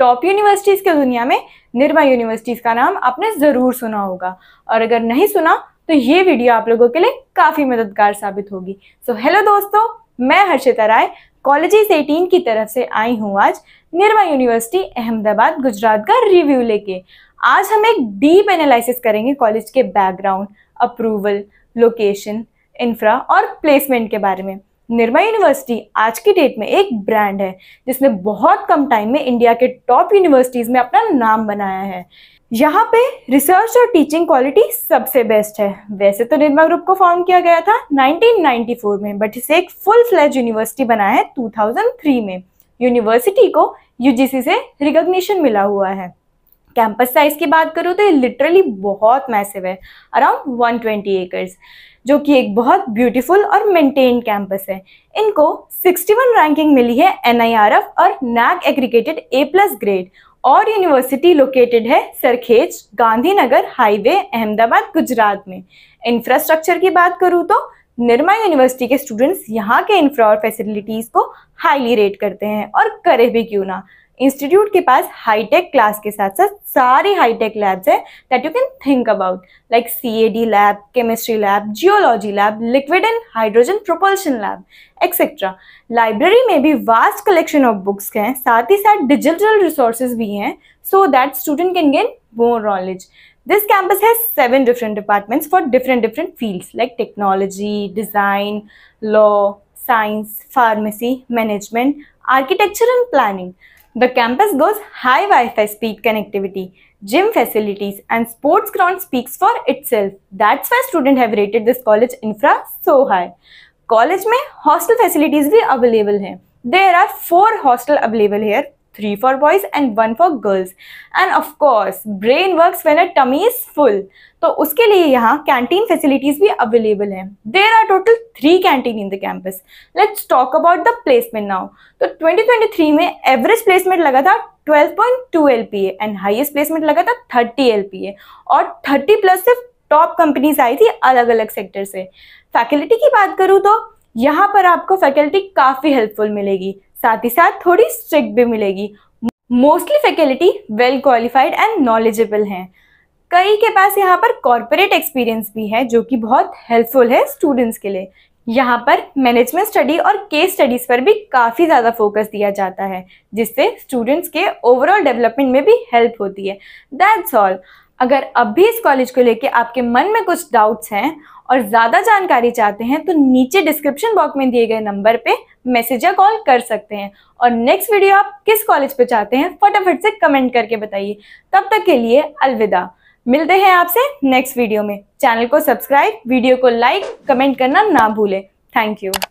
Top universities की दुनिया में निर्मा यूनिवर्सिटीज़ का नाम आपने ज़रूर सुना होगा और अगर नहीं सुना तो ये वीडियो आप लोगों के लिए काफ़ी मददगार साबित होगी सो so, हेलो दोस्तों मैं हर्षिता राय कॉलेजेस 18 की तरफ से आई हूँ आज निर्मा यूनिवर्सिटी अहमदाबाद गुजरात का रिव्यू लेके आज हम एक डीप एनालिसिस करेंगे कॉलेज के बैकग्राउंड अप्रूवल लोकेशन इंफ्रा और प्लेसमेंट के बारे में निर्मा यूनिवर्सिटी आज की डेट में एक ब्रांड है जिसने बहुत कम टाइम में इंडिया के टॉप यूनिवर्सिटीज़ में अपना नाम बनाया है यहाँ पे रिसर्च और टीचिंग क्वालिटी सबसे बेस्ट है वैसे तो निर्मा ग्रुप को फॉर्म किया गया था 1994 में बट इसे एक फुल फ्लैज यूनिवर्सिटी बनाया है 2003 में यूनिवर्सिटी को यूजीसी से रिकॉग्निशन मिला हुआ है कैंपस साइज की बात करूँ तो ये लिटरली बहुत मैसिव है अराउंड 120 ट्वेंटी एकर्स जो कि एक बहुत ब्यूटीफुल और मेंटेन कैंपस है इनको 61 रैंकिंग मिली है एन और NAAC aggregated A plus grade और यूनिवर्सिटी लोकेटेड है सरखेज गांधीनगर हाईवे अहमदाबाद गुजरात में इंफ्रास्ट्रक्चर की बात करूँ तो निर्मा यूनिवर्सिटी के स्टूडेंट्स यहाँ के इंफ्रा और फैसिलिटीज़ को हाईली रेट करते हैं और करे भी क्यों ना इंस्टीट्यूट के पास हाईटेक क्लास के साथ साथ सारी हाईटेक लैब्स हैं that you can think about like CAD lab chemistry lab geology lab liquid and hydrogen propulsion lab etcetera library में भी वास्ट कलेक्शन ऑफ बुक्स हैं साथ ही साथ डिजिटल रिसोर्सेज भी हैं so that student can gain more knowledge this campus has seven different departments for different different fields like technology design law science pharmacy management architecture and planning The campus goes high Wi-Fi speed connectivity, gym facilities and sports ground speaks for itself. That's why students have rated this college infra so high. College में hostel facilities bhi available hai. There are four hostel available here three for boys and one for girls and of course brain works when a tummy is full तो उसके लिए यहाँ canteen facilities भी available हैं there are total three canteen in the campus let's talk about the placement now तो 2023 में average placement लगा था 12.2 एलपीए एंड हाईएस्ट प्लेसमेंट लगा था 30 एलपीए और 30 प्लस सिर्फ टॉप कंपनीज आई थी अलग अलग सेक्टर से फैकल्टी की बात करूँ तो यहाँ पर आपको फैकल्टी काफ़ी हेल्पफुल मिलेगी साथ ही साथ थोड़ी स्ट्रिक्ट भी मिलेगी mostly faculty well qualified and knowledgeable हैं कई के पास यहाँ पर कॉरपोरेट एक्सपीरियंस भी है जो कि बहुत हेल्पफुल है स्टूडेंट्स के लिए यहाँ पर मैनेजमेंट स्टडी और केस स्टडीज पर भी काफ़ी ज़्यादा फोकस दिया जाता है जिससे स्टूडेंट्स के ओवरऑल डेवलपमेंट में भी हेल्प होती है दैट्स ऑल अगर अब भी इस कॉलेज को लेके आपके मन में कुछ डाउट्स हैं और ज़्यादा जानकारी चाहते हैं तो नीचे डिस्क्रिप्शन बॉक्स में दिए गए नंबर पर मैसेज या कॉल कर सकते हैं और नेक्स्ट वीडियो आप किस कॉलेज पे चाहते हैं फटाफट से कमेंट करके बताइए तब तक के लिए अलविदा मिलते हैं आपसे नेक्स्ट वीडियो में चैनल को सब्सक्राइब वीडियो को लाइक कमेंट करना ना भूलें थैंक यू